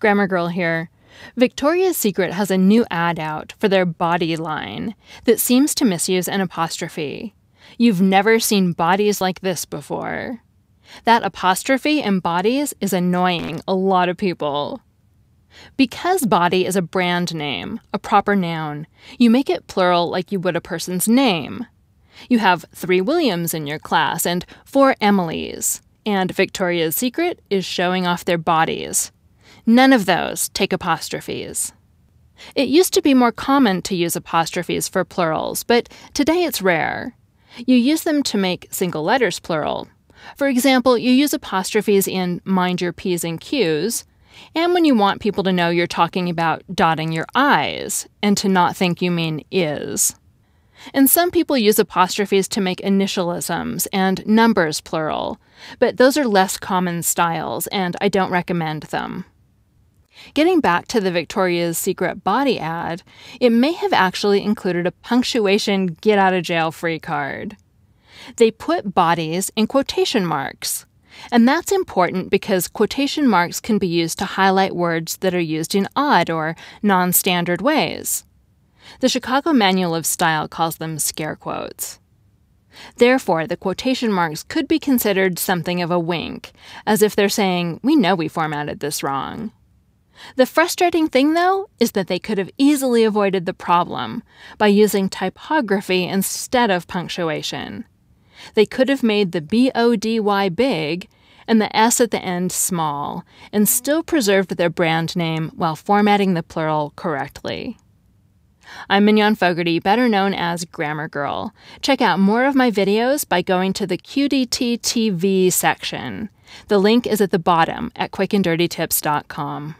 Grammar Girl here. Victoria's Secret has a new ad out for their body line that seems to misuse an apostrophe. You've never seen bodies like this before. That apostrophe in bodies is annoying a lot of people. Because body is a brand name, a proper noun, you make it plural like you would a person's name. You have three Williams in your class and four Emilys, and Victoria's Secret is showing off their bodies. None of those take apostrophes. It used to be more common to use apostrophes for plurals, but today it's rare. You use them to make single letters plural. For example, you use apostrophes in mind your P's and Q's, and when you want people to know you're talking about dotting your I's and to not think you mean is. And some people use apostrophes to make initialisms and numbers plural, but those are less common styles, and I don't recommend them. Getting back to the Victoria's Secret body ad, it may have actually included a punctuation get out of jail free card. They put bodies in quotation marks. And that's important because quotation marks can be used to highlight words that are used in odd or non standard ways. The Chicago Manual of Style calls them scare quotes. Therefore, the quotation marks could be considered something of a wink, as if they're saying, We know we formatted this wrong. The frustrating thing, though, is that they could have easily avoided the problem by using typography instead of punctuation. They could have made the B O D Y big and the S at the end small and still preserved their brand name while formatting the plural correctly. I'm Mignon Fogarty, better known as Grammar Girl. Check out more of my videos by going to the QDT TV section. The link is at the bottom at quickanddirtytips.com.